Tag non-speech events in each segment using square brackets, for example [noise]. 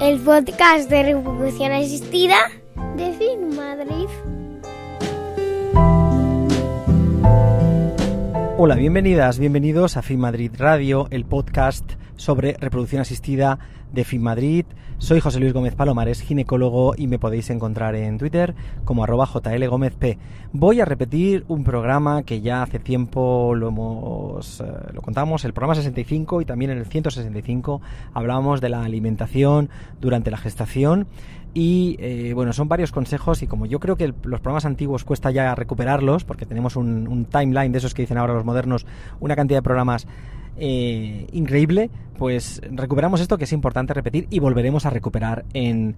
el podcast de Reproducción Asistida de FIN Madrid. Hola, bienvenidas, bienvenidos a FIN Madrid Radio, el podcast sobre reproducción asistida de Madrid. Soy José Luis Gómez Palomares, ginecólogo, y me podéis encontrar en Twitter como arroba P. Voy a repetir un programa que ya hace tiempo lo hemos, eh, lo contamos, el programa 65 y también en el 165 hablábamos de la alimentación durante la gestación. Y eh, bueno, son varios consejos y como yo creo que los programas antiguos cuesta ya recuperarlos, porque tenemos un, un timeline de esos que dicen ahora los modernos, una cantidad de programas eh, increíble, pues recuperamos esto que es importante repetir y volveremos a recuperar en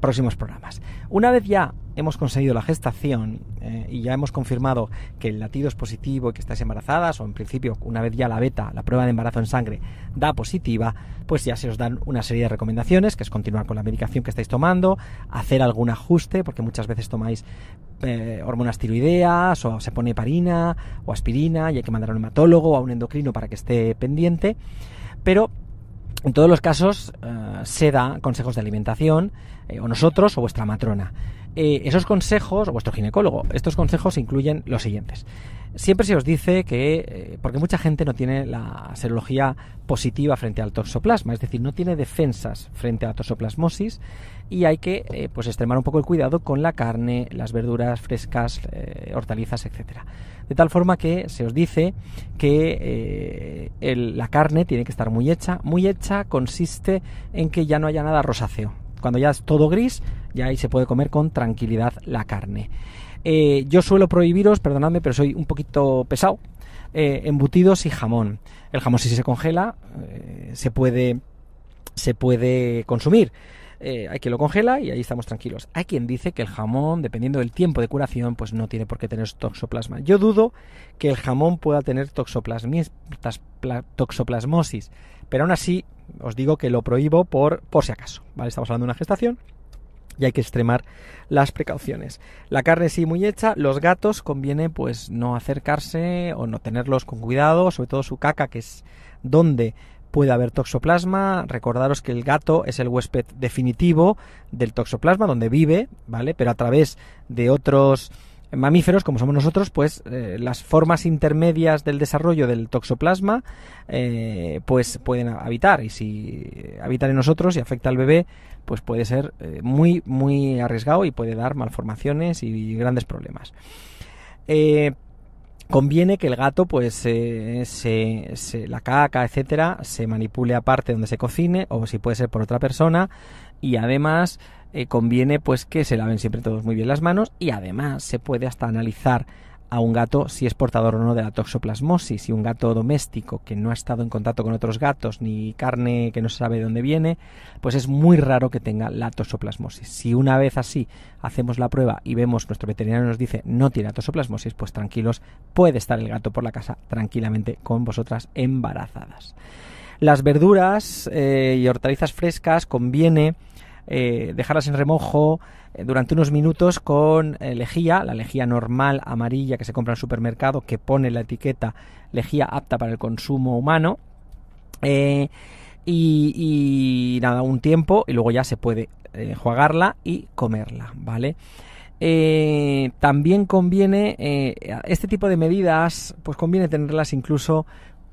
próximos programas. Una vez ya hemos conseguido la gestación eh, y ya hemos confirmado que el latido es positivo y que estáis embarazadas, o en principio, una vez ya la beta, la prueba de embarazo en sangre, da positiva, pues ya se os dan una serie de recomendaciones, que es continuar con la medicación que estáis tomando, hacer algún ajuste, porque muchas veces tomáis eh, hormonas tiroideas, o se pone parina, o aspirina, y hay que mandar a un hematólogo o a un endocrino para que esté pendiente, pero en todos los casos eh, se da consejos de alimentación, eh, o nosotros o vuestra matrona. Eh, esos consejos, o vuestro ginecólogo, estos consejos incluyen los siguientes. Siempre se os dice que, porque mucha gente no tiene la serología positiva frente al toxoplasma, es decir, no tiene defensas frente a la toxoplasmosis, y hay que eh, pues extremar un poco el cuidado con la carne, las verduras frescas, eh, hortalizas, etcétera. De tal forma que se os dice que eh, la carne tiene que estar muy hecha. Muy hecha consiste en que ya no haya nada rosáceo. Cuando ya es todo gris, ya ahí se puede comer con tranquilidad la carne. yo suelo prohibiros, perdonadme, pero soy un poquito pesado, embutidos y jamón. El jamón si se congela se puede se puede consumir. Eh, hay quien lo congela y ahí estamos tranquilos. Hay quien dice que el jamón, dependiendo del tiempo de curación, pues no tiene por qué tener toxoplasma. Yo dudo que el jamón pueda tener toxoplasmosis, pero aún así os digo que lo prohíbo por, por si acaso. ¿vale? Estamos hablando de una gestación y hay que extremar las precauciones. La carne sí muy hecha, los gatos conviene pues no acercarse o no tenerlos con cuidado, sobre todo su caca que es donde puede haber toxoplasma. Recordaros que el gato es el huésped definitivo del toxoplasma, donde vive, ¿vale? Pero a través de otros mamíferos, como somos nosotros, pues eh, las formas intermedias del desarrollo del toxoplasma eh, pues pueden habitar. Y si habitan en nosotros y afecta al bebé, pues puede ser eh, muy, muy arriesgado y puede dar malformaciones y grandes problemas conviene que el gato, pues, se, se, la caca, etcétera, se manipule aparte donde se cocine o si puede ser por otra persona. Y además eh, conviene, pues, que se laven siempre todos muy bien las manos y además se puede hasta analizar a un gato si es portador o no de la toxoplasmosis y un gato doméstico que no ha estado en contacto con otros gatos ni carne que no se sabe de dónde viene, pues es muy raro que tenga la toxoplasmosis. Si una vez así hacemos la prueba y vemos nuestro veterinario nos dice no tiene toxoplasmosis, pues tranquilos, puede estar el gato por la casa tranquilamente con vosotras embarazadas. Las verduras eh, y hortalizas frescas conviene eh, dejarlas en remojo eh, durante unos minutos con eh, lejía, la lejía normal amarilla que se compra en el supermercado, que pone la etiqueta lejía apta para el consumo humano. Y, y, nada, un tiempo y luego ya se puede jugarla y comerla, ¿vale? también conviene, este tipo de medidas, pues conviene tenerlas incluso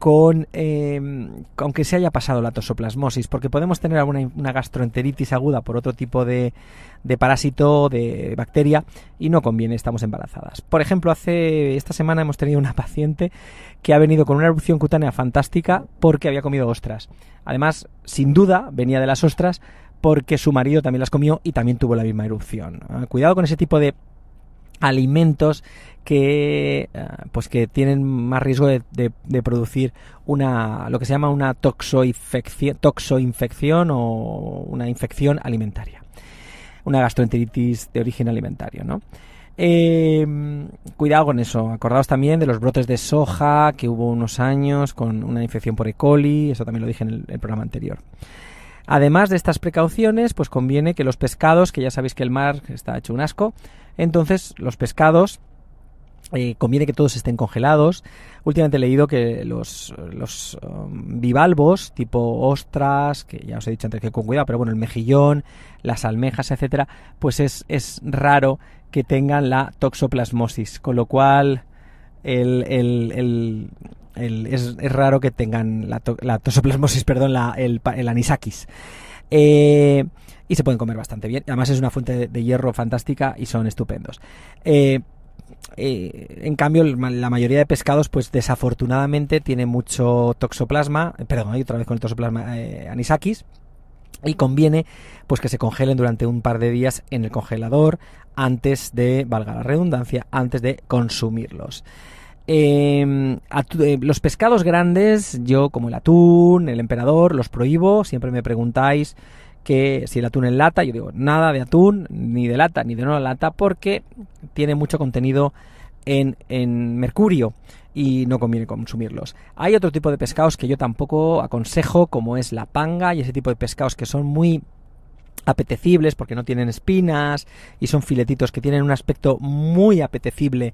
con, que em, aunque se haya pasado la tosoplasmosis, porque podemos tener alguna una gastroenteritis aguda por otro tipo de, de parásito, de bacteria, y no conviene, estamos embarazadas. Por ejemplo, hace esta semana hemos tenido una [laughs] paciente que ha venido con una erupción cutánea fantástica porque había comido ostras. Además, sin duda, venía de las ostras porque su marido también las comió y también tuvo la misma erupción. Ah, cuidado con ese tipo de alimentos que eh, pues que tienen más riesgo de, producir una lo que se llama una toxoinfección, o una infección alimentaria una gastroenteritis de origen alimentario em, cuidado con eso acordaos también de los brotes de soja que hubo unos años con una infección por E. coli eso también lo dije en el, el programa anterior Además de estas precauciones, pues conviene que los pescados, que ya sabéis que el mar está hecho un asco, entonces, los pescados eh, conviene que todos estén congelados. Últimamente he leído que los, los um, bivalvos, tipo ostras, que ya os he dicho antes que con cuidado, pero bueno, el mejillón, las almejas, etcétera, pues es, raro que tengan la toxoplasmosis, con lo cual el, es, raro que tengan la, toxoplasmosis, [laughs] perdón, la, el, anisakis. Eh, y se pueden comer bastante bien. Además es una fuente de, hierro fantástica y son estupendos. Eh, eh, en cambio, la mayoría de pescados, pues desafortunadamente, tiene mucho toxoplasma. Eh, perdón, hay otra vez con el toxoplasma anisakis. Y conviene pues que se congelen durante un par de días en el congelador antes de, valga la redundancia, antes de consumirlos. Em, los pescados grandes, yo como el atún, el emperador, los prohíbo. Siempre me preguntáis que si el atún en lata, yo digo nada de atún, ni de lata, ni de no lata, porque tiene mucho contenido en, mercurio y no conviene consumirlos. Hay otro tipo de pescados que yo tampoco aconsejo, como es la panga y ese tipo de pescados que son muy apetecibles porque no tienen espinas y son filetitos que tienen un aspecto muy apetecible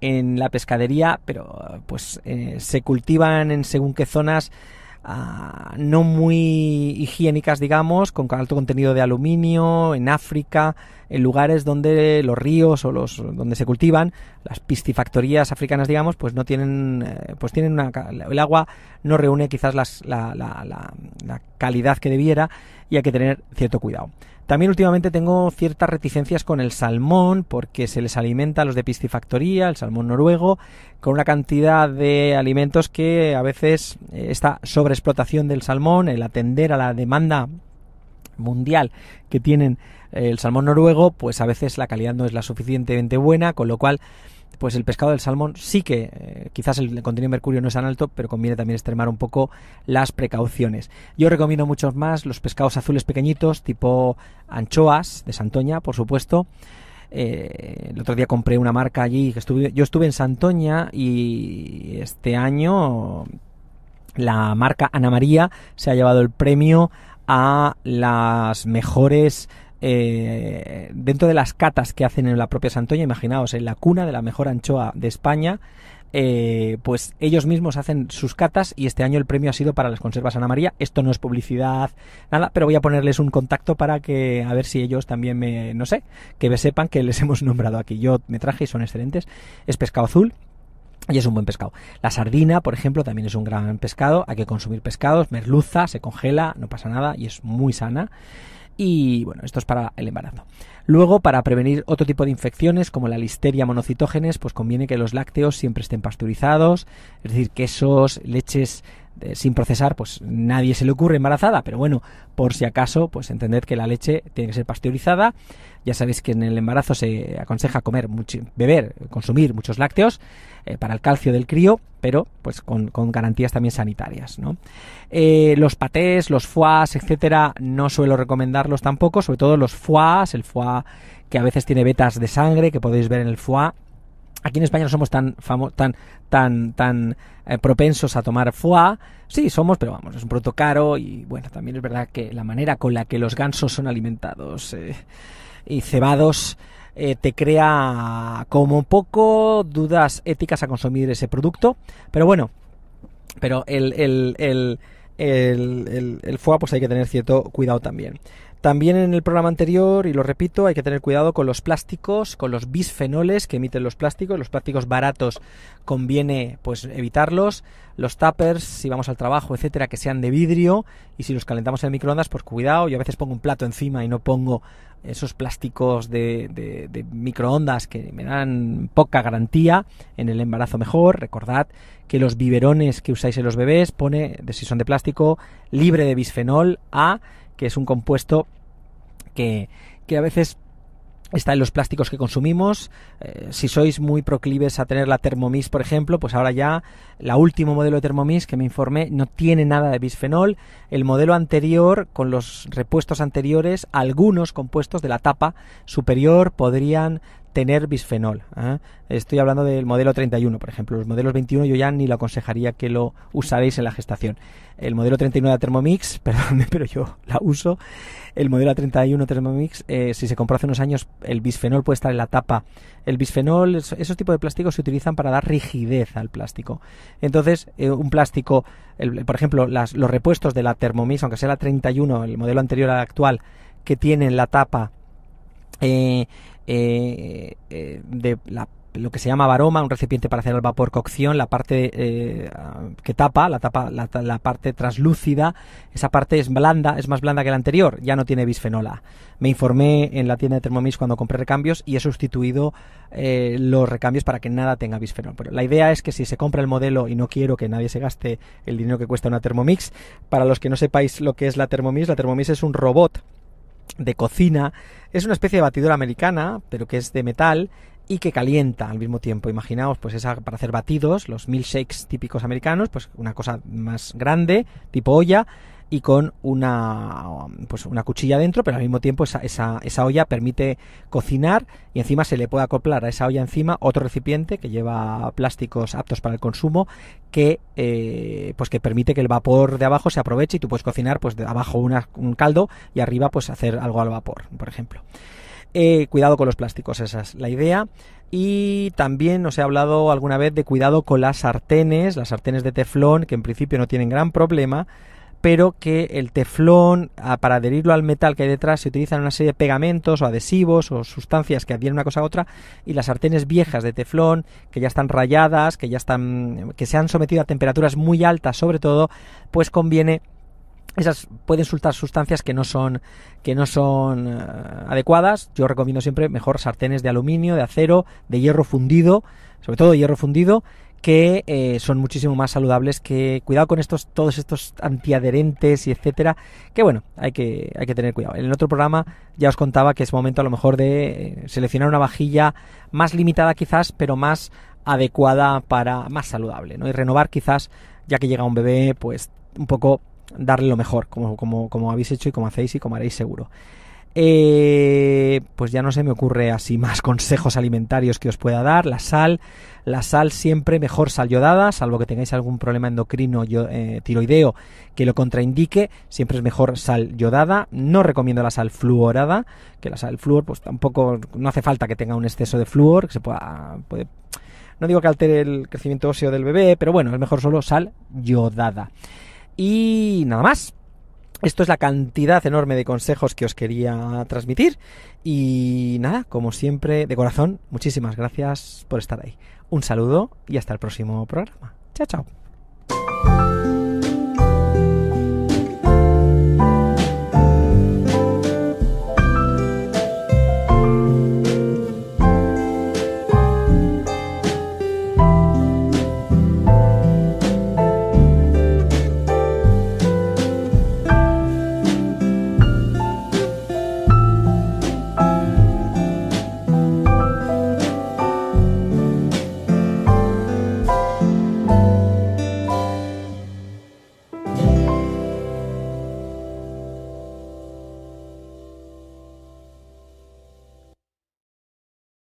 en la pescadería, pero pues eh, se cultivan en según qué zonas Ah, no muy higiénicas, digamos, con alto contenido de aluminio, en África, en lugares donde los ríos o los donde se cultivan, las piscifactorías africanas, digamos, pues no tienen, eh, pues tienen una, el agua no reúne quizás la, la, la, la calidad que debiera y hay que tener cierto cuidado. También últimamente tengo ciertas reticencias con el salmón porque se les alimenta a los de piscifactoría, el salmón noruego, con una cantidad de alimentos que a veces eh, esta sobreexplotación del salmón, el atender a la demanda mundial que tienen eh, el salmón noruego, pues a veces la calidad no es la suficientemente buena, con lo cual pues el pescado del salmón sí que eh, quizás el contenido de mercurio no es tan alto, pero conviene también extremar un poco las precauciones. Yo recomiendo muchos más los pescados azules pequeñitos, tipo anchoas de Santoña, por supuesto. Eh, el otro día compré una marca allí, yo estuve en Santoña y este año la marca Ana María se ha llevado el premio a las mejores eh, dentro de las catas que hacen en la propia Santoña, imaginaos, en la cuna de la mejor anchoa de España, eh, pues ellos mismos hacen sus catas y este año el premio ha sido para las conservas Ana María. Esto no es publicidad, nada, pero voy a ponerles un contacto para que, a ver si ellos también me, no sé, que me sepan que les [laughs] hemos nombrado aquí. Yo me traje y son excelentes. Es pescado azul, y es un buen pescado. La sardina, por ejemplo, también es un gran pescado. Hay que consumir pescados. Merluza se congela, no pasa nada y es muy sana y bueno, esto es para el embarazo. Luego, para prevenir otro tipo de infecciones como la listeria monocitógenes, pues conviene que los lácteos siempre estén pasteurizados, es decir, quesos, leches eh, sin procesar, pues nadie se le ocurre embarazada, pero bueno, por si acaso, pues entended que la leche tiene que ser pasteurizada. Ya sabéis que en el embarazo se aconseja comer, mucho, beber, consumir muchos lácteos eh, para el calcio del crío, pero pues con, garantías también sanitarias. ¿no? Eh, los patés, los foies, etcétera, no suelo recomendarlos tampoco, sobre todo los foies, el foie que a veces tiene vetas de sangre que podéis ver en el foie aquí en España no somos tan tan tan tan eh, propensos a tomar foie. Sí, somos, pero vamos, es un producto caro y bueno, también es verdad que la manera con la que los gansos son alimentados eh, y cebados eh, te crea como un poco dudas éticas a consumir ese producto, pero bueno, pero el, el foie, pues hay que tener cierto cuidado también. También en el programa anterior, y lo repito, hay que tener cuidado con los plásticos, con los bisfenoles que emiten los plásticos. Los plásticos baratos conviene pues evitarlos. Los tuppers, si vamos al trabajo, etcétera, que sean de vidrio. Y si los calentamos en el microondas, pues cuidado. Yo a veces pongo un plato encima y no pongo esos plásticos de, microondas que me dan poca garantía en el embarazo mejor. Recordad que los biberones que usáis en los bebés pone, de si son de plástico, libre de bisfenol A que es un compuesto que, a veces está en los plásticos que consumimos. Eh, si sois muy proclives a tener la Thermomix, por ejemplo, pues ahora ya la último modelo de Thermomix que me informé no tiene nada de bisfenol. El modelo anterior, con los repuestos anteriores, algunos compuestos de la tapa superior podrían tener bisfenol. ¿ah? Estoy hablando del modelo 31, por ejemplo. Los modelos 21 yo ya ni lo aconsejaría que lo usaréis en la gestación. El modelo 39 de Thermomix, [laughs] perdón, pero yo la uso. El modelo 31 Thermomix, eh, si se compró hace unos años, el bisfenol puede estar en la tapa. El bisfenol, esos tipos de plásticos se utilizan para dar rigidez al plástico. Entonces, eh, un plástico, por ejemplo, los repuestos de la Thermomix, aunque sea la 31, el modelo anterior al actual, que tienen la tapa eh, eh, eh, de lo que se llama varoma, un recipiente para hacer el vapor cocción, la parte eh, que tapa, la tapa, la, parte translúcida, esa parte es blanda, es más blanda que la anterior, ya no tiene bisfenola. Me informé en la tienda de Thermomix cuando compré recambios y he sustituido los recambios para que nada tenga bisfenol. Pero la idea es que si se compra el modelo y no quiero que nadie se gaste el dinero que cuesta una Thermomix, para los que no sepáis lo que es la Thermomix, la Thermomix es un robot de cocina. Es una especie de batidora americana, pero que es de metal y que calienta al mismo tiempo. Imaginaos, pues esa para hacer batidos, los milkshakes típicos americanos, pues una cosa más grande, tipo olla, y con una, pues una cuchilla dentro, pero al mismo tiempo esa, esa, olla permite cocinar y encima se le puede acoplar a esa olla encima otro recipiente que lleva plásticos aptos para el consumo que eh, pues que permite que el vapor de abajo se aproveche y tú puedes cocinar pues de abajo un caldo y arriba pues hacer algo al vapor, por ejemplo. Eh, cuidado con los plásticos, esa es la idea. Y también os he hablado alguna vez de cuidado con las sartenes, las sartenes de teflón, que en principio no tienen gran problema, pero que el teflón, ah, para adherirlo al metal que hay detrás, se utilizan una serie de pegamentos o adhesivos o sustancias que adhieren una cosa a otra, y las sartenes viejas de teflón, que ya están rayadas, que ya están, que se han sometido a temperaturas muy altas sobre todo, pues conviene esas pueden soltar sustancias que no son que no son ah, adecuadas yo recomiendo siempre mejor sartenes de aluminio de acero de hierro fundido sobre todo hierro fundido que eh, son muchísimo más saludables que cuidado con estos todos estos antiadherentes y etcétera que bueno hay que hay que tener cuidado en el otro programa ya os contaba que es momento a lo mejor de eh, seleccionar una vajilla más limitada quizás pero más adecuada para más saludable no y renovar quizás ya que llega un bebé pues un poco darle lo mejor como como como habéis hecho y como hacéis y como haréis seguro eh, pues ya no se me ocurre así más [laughs] consejos alimentarios que os pueda dar. La sal, la sal siempre mejor sal yodada, salvo que tengáis algún problema endocrino yo, eh, tiroideo que lo contraindique, siempre es mejor sal yodada. No recomiendo la sal fluorada, que la sal fluor pues tampoco no hace falta que tenga un exceso de fluor, que se pueda puede, no digo que altere el crecimiento óseo del bebé, pero bueno, es mejor solo sal yodada. Y nada más, esto es la cantidad enorme de consejos que os quería transmitir. Y nada, como siempre, de corazón, muchísimas gracias por estar ahí. Un saludo y hasta el próximo programa. Chao, chao.